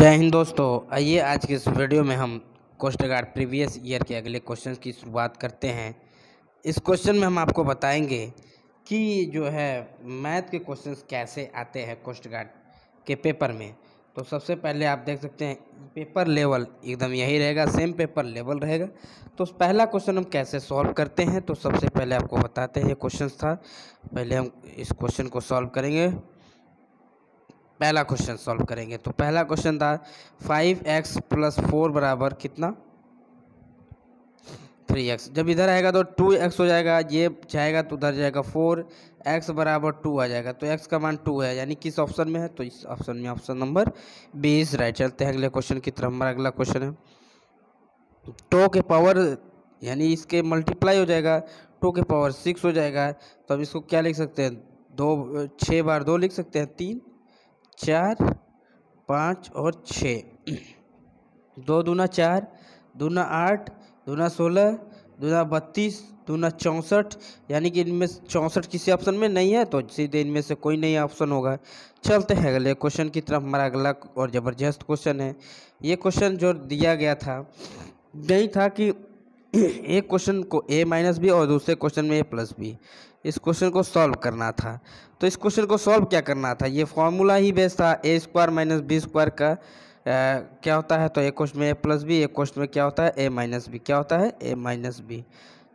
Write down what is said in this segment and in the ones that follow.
जय हिंद दोस्तों आइए आज के इस वीडियो में हम कोस्ट गार्ड प्रीवियस ईयर के अगले क्वेश्चन की शुरुआत करते हैं इस क्वेश्चन में हम आपको बताएंगे कि जो है मैथ के क्वेश्चन कैसे आते हैं कोस्ट गार्ड के पेपर में तो सबसे पहले आप देख सकते हैं पेपर लेवल एकदम यही रहेगा सेम पेपर लेवल रहेगा तो पहला क्वेश्चन हम कैसे सॉल्व करते हैं तो सबसे पहले आपको बताते हैं ये क्वेश्चन था पहले हम इस क्वेश्चन को सॉल्व करेंगे पहला क्वेश्चन सॉल्व करेंगे तो पहला क्वेश्चन था फाइव एक्स प्लस फोर बराबर कितना थ्री एक्स जब इधर आएगा तो टू एक्स हो जाएगा ये जाएगा तो उधर जाएगा फोर एक्स बराबर टू आ जाएगा तो एक्स का मान टू है यानी किस ऑप्शन में है तो इस ऑप्शन में ऑप्शन नंबर बीस राइट चलते हैं अगले क्वेश्चन की तरफ हमारा अगला क्वेश्चन है टो के पावर यानी इसके मल्टीप्लाई हो जाएगा टू के पावर सिक्स हो जाएगा तो अब इसको क्या लिख सकते हैं दो छः बार दो लिख सकते हैं तीन चार पाँच और छः दो दूना चार दूना आठ दूना सोलह दूना बत्तीस दूना चौंसठ यानी कि इनमें चौंसठ किसी ऑप्शन में नहीं है तो सीधे इनमें से कोई नहीं ऑप्शन होगा चलते हैं अगले क्वेश्चन की तरफ हमारा अगला और ज़बरदस्त क्वेश्चन है ये क्वेश्चन जो दिया गया था यही था कि एक क्वेश्चन को ए माइनस बी और दूसरे क्वेश्चन में ए प्लस बी इस क्वेश्चन को सॉल्व करना था तो इस क्वेश्चन को सॉल्व क्या करना था ये फॉर्मूला ही बेस था A square minus B square का आ, क्या होता है तो एक क्वेश्चन में ए प्लस बी एक क्वेश्चन में क्या होता है ए माइनस बी क्या होता है ए माइनस बी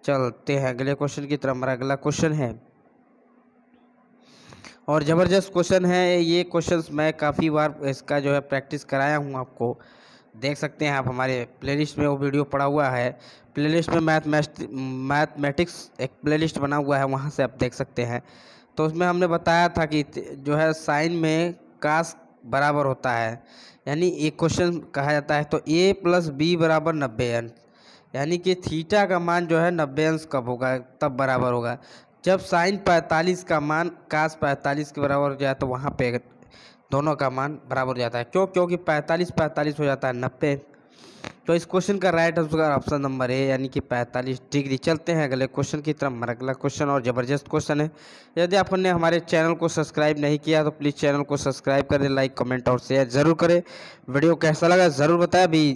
चलते हैं अगले क्वेश्चन की तरफ हमारा अगला क्वेश्चन है और ज़बरदस्त क्वेश्चन है ये क्वेश्चन मैं काफ़ी बार इसका जो है प्रैक्टिस कराया हूँ आपको देख सकते हैं आप हमारे प्लेलिस्ट में वो वीडियो पड़ा हुआ है प्लेलिस्ट में मैथ मैथमेटिक्स एक प्लेलिस्ट बना हुआ है वहाँ से आप देख सकते हैं तो उसमें हमने बताया था कि जो है साइन में कास बराबर होता है यानी एक क्वेश्चन कहा जाता है तो ए प्लस बी बराबर नब्बे अंश यानी कि थीटा का मान जो है नब्बे अंश कब होगा तब बराबर होगा जब साइन पैंतालीस का मान कास पैंतालीस के बराबर हो जाए तो वहाँ पे दोनों का मान बराबर हो जाता है क्यों क्योंकि पैंतालीस पैंतालीस हो जाता है नब्बे तो इस क्वेश्चन का right answer option number A यानी कि पैंतालीस डिग्री चलते हैं अगले क्वेश्चन की तरफ हमारा अगला क्वेश्चन और ज़बरदस्त क्वेश्चन है यदि आपने हमारे चैनल को सब्सक्राइब नहीं किया तो प्लीज़ चैनल को सब्सक्राइब करें लाइक कमेंट और शेयर ज़रूर करें वीडियो कैसा लगा ज़रूर बताया अभी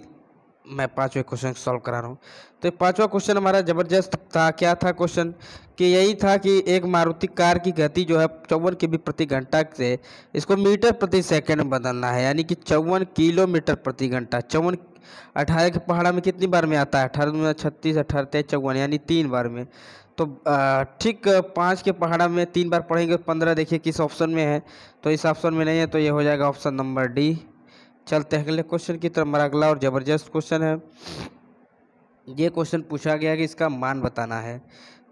मैं पांचवे क्वेश्चन सॉल्व करा रहा हूँ तो पांचवा क्वेश्चन हमारा ज़बरदस्त था क्या था क्वेश्चन कि यही था कि एक मारुति कार की गति जो है चौवन के बी प्रति घंटा से इसको मीटर प्रति सेकंड में बदलना है यानी कि चौवन किलोमीटर प्रति घंटा चौवन अठारह के पहाड़ा में कितनी बार में आता है अठारह दो छत्तीस अठारह तेईस चौवन यानी तीन बार में तो ठीक पाँच के पहाड़ा में तीन बार पढ़ेंगे पंद्रह देखिए किस ऑप्शन में है तो इस ऑप्शन में नहीं है तो ये हो जाएगा ऑप्शन नंबर डी चलते हैं अगले क्वेश्चन की तरफ हमारा अगला और ज़बरदस्त क्वेश्चन है ये क्वेश्चन पूछा गया कि इसका मान बताना है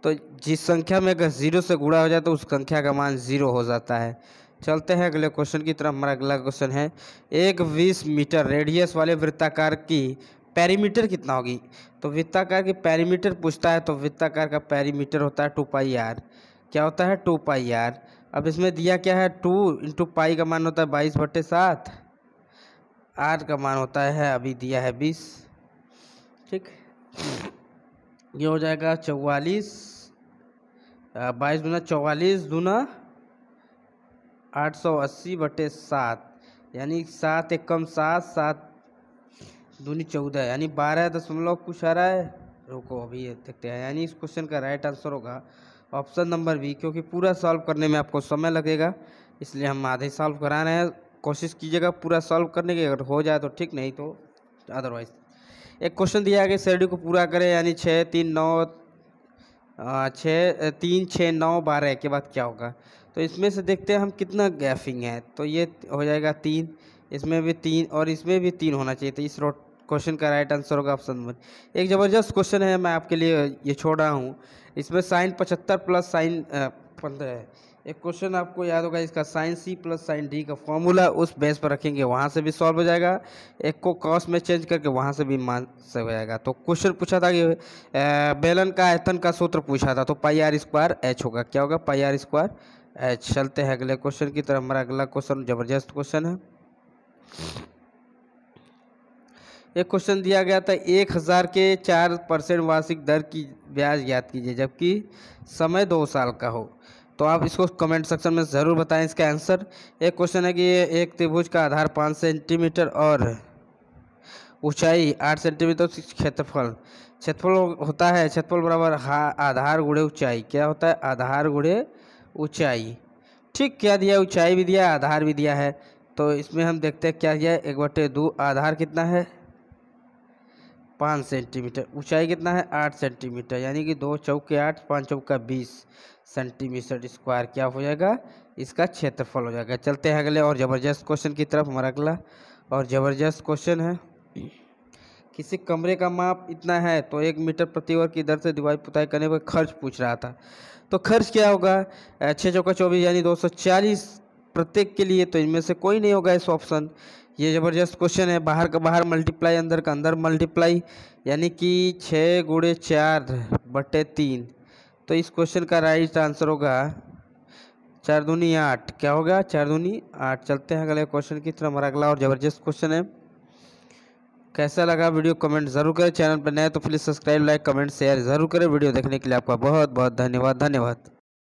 तो जिस संख्या में अगर जीरो से गुणा हो जाए तो उस संख्या का मान जीरो हो जाता है चलते हैं अगले क्वेश्चन की तरफ हमारा अगला क्वेश्चन है एक बीस मीटर रेडियस वाले वृत्ताकार की पैरीमीटर कितना होगी तो वृत्ताकार की पैरीमीटर पूछता है तो वृत्ताकार का पैरीमीटर होता है टू पाई आर क्या होता है टू पाई आर अब इसमें दिया क्या है टू इंटू पाई का मान होता है बाईस बटे सात आठ का मान होता है अभी दिया है बीस ठीक ये हो जाएगा चौवालीस बाईस दूना चौवालीस दूना आठ सौ अस्सी बटे सात यानी सात एक कम सात सात दूनी चौदह यानी बारह दशमलव कुछ आ रहा है रुको अभी देखते हैं यानी इस क्वेश्चन का राइट आंसर होगा ऑप्शन नंबर बी क्योंकि पूरा सॉल्व करने में आपको समय लगेगा इसलिए हम आधे सॉल्व करा रहे हैं कोशिश कीजिएगा पूरा सॉल्व करने की अगर हो जाए तो ठीक नहीं तो अदरवाइज एक क्वेश्चन दिया है कि श्रेणी को पूरा करें यानी छः तीन नौ छः तीन छः नौ बारह के बाद क्या होगा तो इसमें से देखते हैं हम कितना गैफिंग है तो ये हो जाएगा तीन इसमें भी तीन और इसमें भी तीन होना चाहिए तो इस रोड क्वेश्चन का राइट आंसर होगा ऑप्शन नंबर एक ज़बरदस्त क्वेश्चन है मैं आपके लिए ये छोड़ रहा हूँ इसमें साइन पचहत्तर प्लस साइन पंद्रह एक क्वेश्चन आपको याद होगा इसका sine C plus sine D का फॉर्मूला उस बेस पर रखेंगे वहाँ से भी सॉल्व हो जाएगा एक को कॉस में चेंज करके वहाँ से भी मान से हो जाएगा तो क्वेश्चन पूछा था कि बेलन का आयतन का सूत्र पूछा था तो पाई आर स्क्वायर एच होगा क्या होगा पाई आर स्क्वायर एच चलते हैं अगले क्वेश्चन की तरफ हमारा अगला क्वेश्चन जबरदस्त क्वेश्चन है एक क्वेश्चन दिया गया था एक हज़ार के चार परसेंट वार्षिक दर की ब्याज याद कीजिए जबकि समय दो साल का हो तो आप इसको कमेंट सेक्शन में ज़रूर बताएं इसका आंसर एक क्वेश्चन है कि ये एक त्रिभुज का आधार पाँच सेंटीमीटर और ऊंचाई आठ तो सेंटीमीटर क्षेत्रफल क्षेत्रफल होता है क्षेत्रफल बराबर आधार गुड़े ऊंचाई क्या होता है आधार गुड़े ऊंचाई ठीक क्या दिया ऊंचाई भी दिया आधार भी दिया है तो इसमें हम देखते हैं क्या दिया है एक बटे दो आधार कितना है पाँच सेंटीमीटर ऊंचाई कितना है आठ सेंटीमीटर यानी कि दो चौके आठ पाँच चौका बीस सेंटीमीटर स्क्वायर क्या हो जाएगा इसका क्षेत्रफल हो जाएगा चलते हैं अगले और ज़बरदस्त क्वेश्चन की तरफ हमारा अगला और ज़बरदस्त क्वेश्चन है किसी कमरे का माप इतना है तो एक मीटर प्रति वर्ग की दर से दिवाई पुताई करने पर खर्च पूछ रहा था तो खर्च क्या होगा छः चौका चौबीस यानी दो सौ चालीस प्रत्येक के लिए तो इनमें से कोई नहीं होगा इस ऑप्शन ये ज़बरदस्त क्वेश्चन है बाहर का बाहर मल्टीप्लाई अंदर का अंदर मल्टीप्लाई यानी कि छः गुड़े चार बटे तीन तो इस क्वेश्चन का राइट आंसर होगा चार दूनी आठ क्या होगा चार दूनी आठ चलते हैं अगले क्वेश्चन की तरफ हमारा अगला और ज़बरदस्त क्वेश्चन है कैसा लगा वीडियो कमेंट ज़रूर करें चैनल पर नए तो please subscribe like comment share ज़रूर करें वीडियो देखने के लिए आपका बहुत बहुत धन्यवाद धन्यवाद